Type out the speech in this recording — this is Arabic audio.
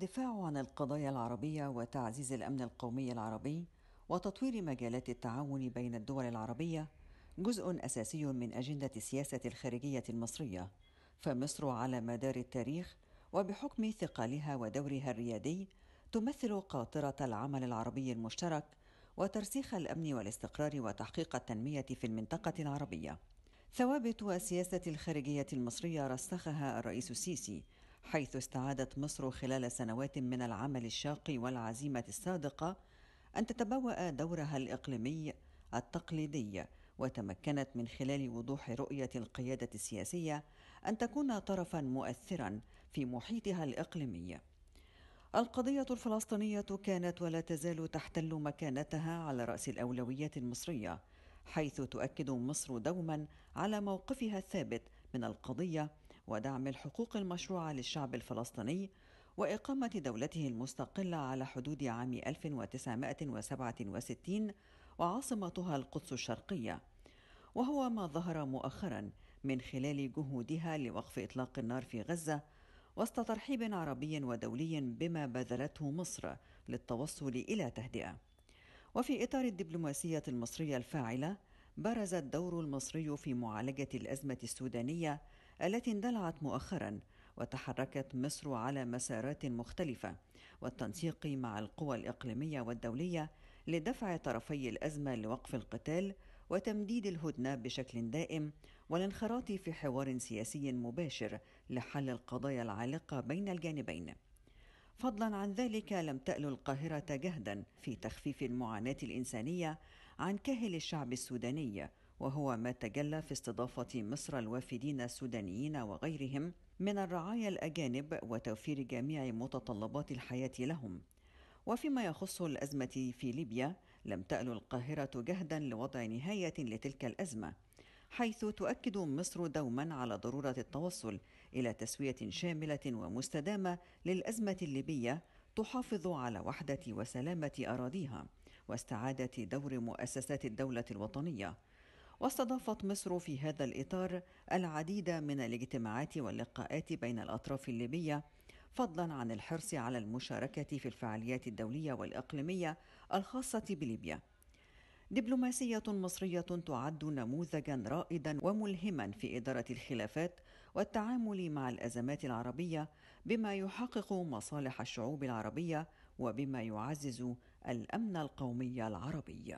الدفاع عن القضايا العربية وتعزيز الأمن القومي العربي وتطوير مجالات التعاون بين الدول العربية جزء أساسي من أجندة السياسة الخارجية المصرية، فمصر على مدار التاريخ وبحكم ثقلها ودورها الريادي تمثل قاطرة العمل العربي المشترك وترسيخ الأمن والاستقرار وتحقيق التنمية في المنطقة العربية. ثوابت السياسة الخارجية المصرية رسخها الرئيس السيسي حيث استعادت مصر خلال سنوات من العمل الشاق والعزيمه الصادقه ان تتبوا دورها الاقليمي التقليدي وتمكنت من خلال وضوح رؤيه القياده السياسيه ان تكون طرفا مؤثرا في محيطها الاقليمي القضيه الفلسطينيه كانت ولا تزال تحتل مكانتها على راس الاولويات المصريه حيث تؤكد مصر دوما على موقفها الثابت من القضيه ودعم الحقوق المشروعة للشعب الفلسطيني وإقامة دولته المستقلة على حدود عام 1967 وعاصمتها القدس الشرقية وهو ما ظهر مؤخرا من خلال جهودها لوقف إطلاق النار في غزة وسط ترحيب عربي ودولي بما بذلته مصر للتوصل إلى تهدئة وفي إطار الدبلوماسية المصرية الفاعلة برز الدور المصري في معالجة الأزمة السودانية التي اندلعت مؤخرا وتحركت مصر على مسارات مختلفة والتنسيق مع القوى الإقليمية والدولية لدفع طرفي الأزمة لوقف القتال وتمديد الهدنة بشكل دائم والانخراط في حوار سياسي مباشر لحل القضايا العالقة بين الجانبين. فضلا عن ذلك لم تأل القاهرة جهدا في تخفيف المعاناة الإنسانية عن كاهل الشعب السوداني وهو ما تجلى في استضافة مصر الوافدين السودانيين وغيرهم من الرعايا الأجانب وتوفير جميع متطلبات الحياة لهم وفيما يخص الأزمة في ليبيا لم تأل القاهرة جهدا لوضع نهاية لتلك الأزمة حيث تؤكد مصر دوما على ضرورة التوصل إلى تسوية شاملة ومستدامة للأزمة الليبية تحافظ على وحدة وسلامة أراضيها واستعادة دور مؤسسات الدولة الوطنية واستضافت مصر في هذا الإطار العديد من الاجتماعات واللقاءات بين الأطراف الليبية فضلا عن الحرص على المشاركة في الفعاليات الدولية والإقليمية الخاصة بليبيا دبلوماسية مصرية تعد نموذجا رائدا وملهما في إدارة الخلافات والتعامل مع الأزمات العربية بما يحقق مصالح الشعوب العربية وبما يعزز الأمن القومي العربي